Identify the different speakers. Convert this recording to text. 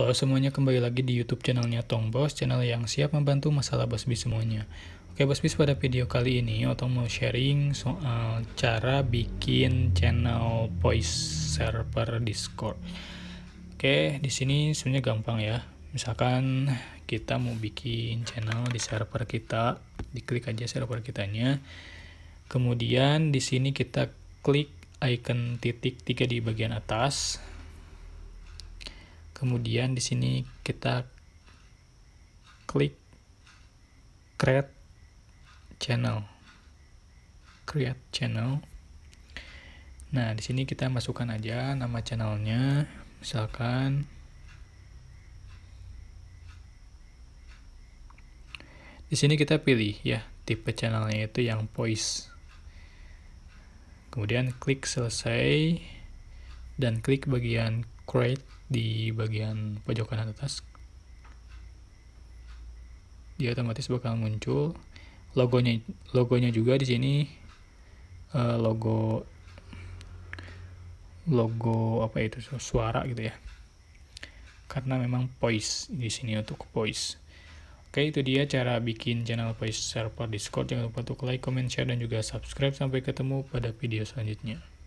Speaker 1: Halo semuanya, kembali lagi di YouTube channelnya Tong Bos, channel yang siap membantu masalah Bis semuanya. Oke Bis pada video kali ini Otong mau sharing soal cara bikin channel voice server Discord. Oke, di sini sebenarnya gampang ya. Misalkan kita mau bikin channel di server kita, diklik aja server kitanya. Kemudian di sini kita klik icon titik tiga di bagian atas Kemudian di sini kita klik create channel. Create channel. Nah, di sini kita masukkan aja nama channelnya. Misalkan Di sini kita pilih ya tipe channelnya itu yang voice. Kemudian klik selesai dan klik bagian create di bagian pojok kanan atas dia otomatis bakal muncul logonya logonya juga di sini uh, logo logo apa itu suara gitu ya karena memang voice di sini untuk voice Oke itu dia cara bikin channel voice server Discord jangan lupa untuk like, comment, share dan juga subscribe sampai ketemu pada video selanjutnya.